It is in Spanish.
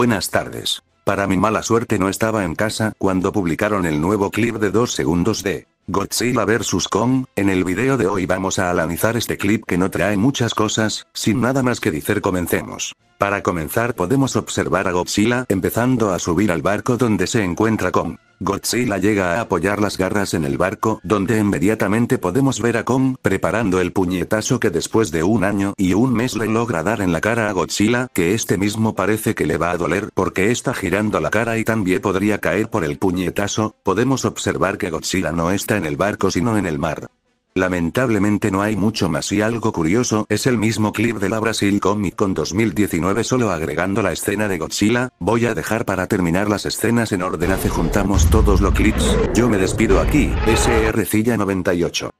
Buenas tardes. Para mi mala suerte no estaba en casa cuando publicaron el nuevo clip de 2 segundos de Godzilla vs. Kong, en el video de hoy vamos a analizar este clip que no trae muchas cosas, sin nada más que decir comencemos. Para comenzar podemos observar a Godzilla empezando a subir al barco donde se encuentra Kong. Godzilla llega a apoyar las garras en el barco, donde inmediatamente podemos ver a Kong preparando el puñetazo que después de un año y un mes le logra dar en la cara a Godzilla, que este mismo parece que le va a doler porque está girando la cara y también podría caer por el puñetazo, podemos observar que Godzilla no está en el barco sino en el mar. Lamentablemente no hay mucho más y algo curioso es el mismo clip de la Brasil Comic Con 2019 solo agregando la escena de Godzilla, voy a dejar para terminar las escenas en orden hace juntamos todos los clips, yo me despido aquí, SRcilla 98.